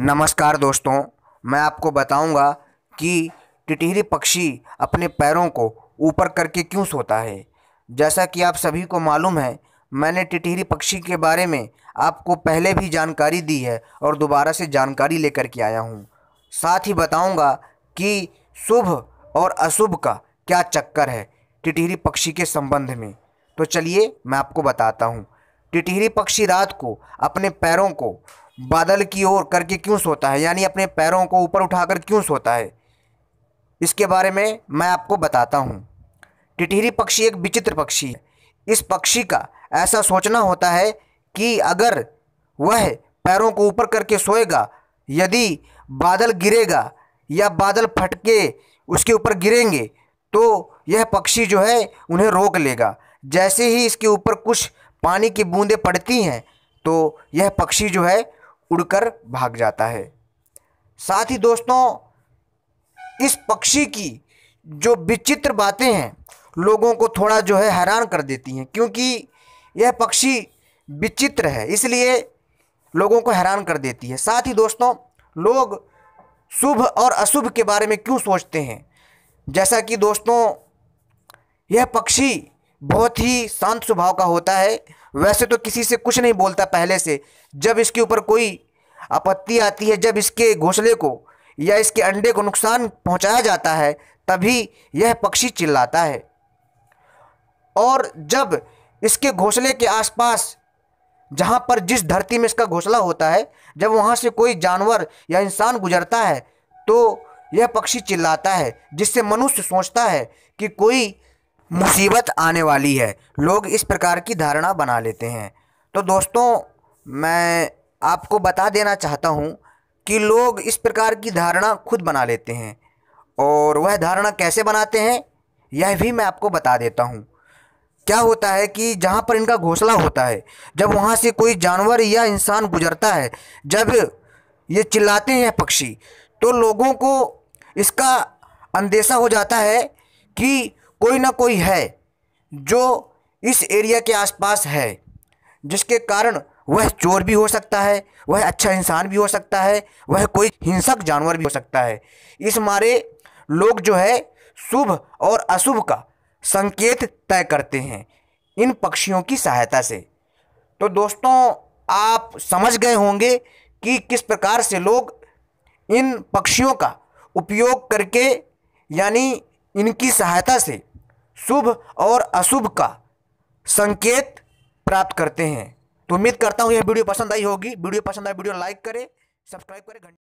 नमस्कार दोस्तों मैं आपको बताऊंगा कि टिटहरी पक्षी अपने पैरों को ऊपर करके क्यों सोता है जैसा कि आप सभी को मालूम है मैंने टिटहरी पक्षी के बारे में आपको पहले भी जानकारी दी है और दोबारा से जानकारी लेकर के आया हूँ साथ ही बताऊँगा कि शुभ और अशुभ का क्या चक्कर है टिटहरी पक्षी के संबंध में तो चलिए मैं आपको बताता हूँ टिटहरी पक्षी रात को अपने पैरों को बादल की ओर करके क्यों सोता है यानी अपने पैरों को ऊपर उठाकर क्यों सोता है इसके बारे में मैं आपको बताता हूँ टिटहरी पक्षी एक विचित्र पक्षी है इस पक्षी का ऐसा सोचना होता है कि अगर वह पैरों को ऊपर करके सोएगा यदि बादल गिरेगा या बादल फटके उसके ऊपर गिरेंगे तो यह पक्षी जो है उन्हें रोक लेगा जैसे ही इसके ऊपर कुछ पानी की बूंदें पड़ती हैं तो यह पक्षी जो है उड़कर भाग जाता है साथ ही दोस्तों इस पक्षी की जो विचित्र बातें हैं लोगों को थोड़ा जो है हैरान कर देती हैं क्योंकि यह पक्षी विचित्र है इसलिए लोगों को हैरान कर देती है साथ ही दोस्तों लोग शुभ और अशुभ के बारे में क्यों सोचते हैं जैसा कि दोस्तों यह पक्षी बहुत ही शांत स्वभाव का होता है वैसे तो किसी से कुछ नहीं बोलता पहले से जब इसके ऊपर कोई आपत्ति आती है जब इसके घोंसले को या इसके अंडे को नुकसान पहुंचाया जाता है तभी यह पक्षी चिल्लाता है और जब इसके घोंसले के आसपास जहाँ पर जिस धरती में इसका घोंसला होता है जब वहाँ से कोई जानवर या इंसान गुजरता है तो यह पक्षी चिल्लाता है जिससे मनुष्य सोचता है कि कोई मुसीबत आने वाली है लोग इस प्रकार की धारणा बना लेते हैं तो दोस्तों मैं आपको बता देना चाहता हूँ कि लोग इस प्रकार की धारणा खुद बना लेते हैं और वह धारणा कैसे बनाते हैं यह भी मैं आपको बता देता हूँ क्या होता है कि जहाँ पर इनका घोंसला होता है जब वहाँ से कोई जानवर या इंसान गुजरता है जब ये चिल्लाते हैं पक्षी तो लोगों को इसका अंदेशा हो जाता है कि कोई ना कोई है जो इस एरिया के आसपास है जिसके कारण वह चोर भी हो सकता है वह अच्छा इंसान भी हो सकता है वह कोई हिंसक जानवर भी हो सकता है इस मारे लोग जो है शुभ और अशुभ का संकेत तय करते हैं इन पक्षियों की सहायता से तो दोस्तों आप समझ गए होंगे कि किस प्रकार से लोग इन पक्षियों का उपयोग करके यानी इनकी सहायता से शुभ और अशुभ का संकेत प्राप्त करते हैं तो उम्मीद करता हूँ यह वीडियो पसंद आई होगी वीडियो पसंद आए वीडियो लाइक करें सब्सक्राइब करें घंटे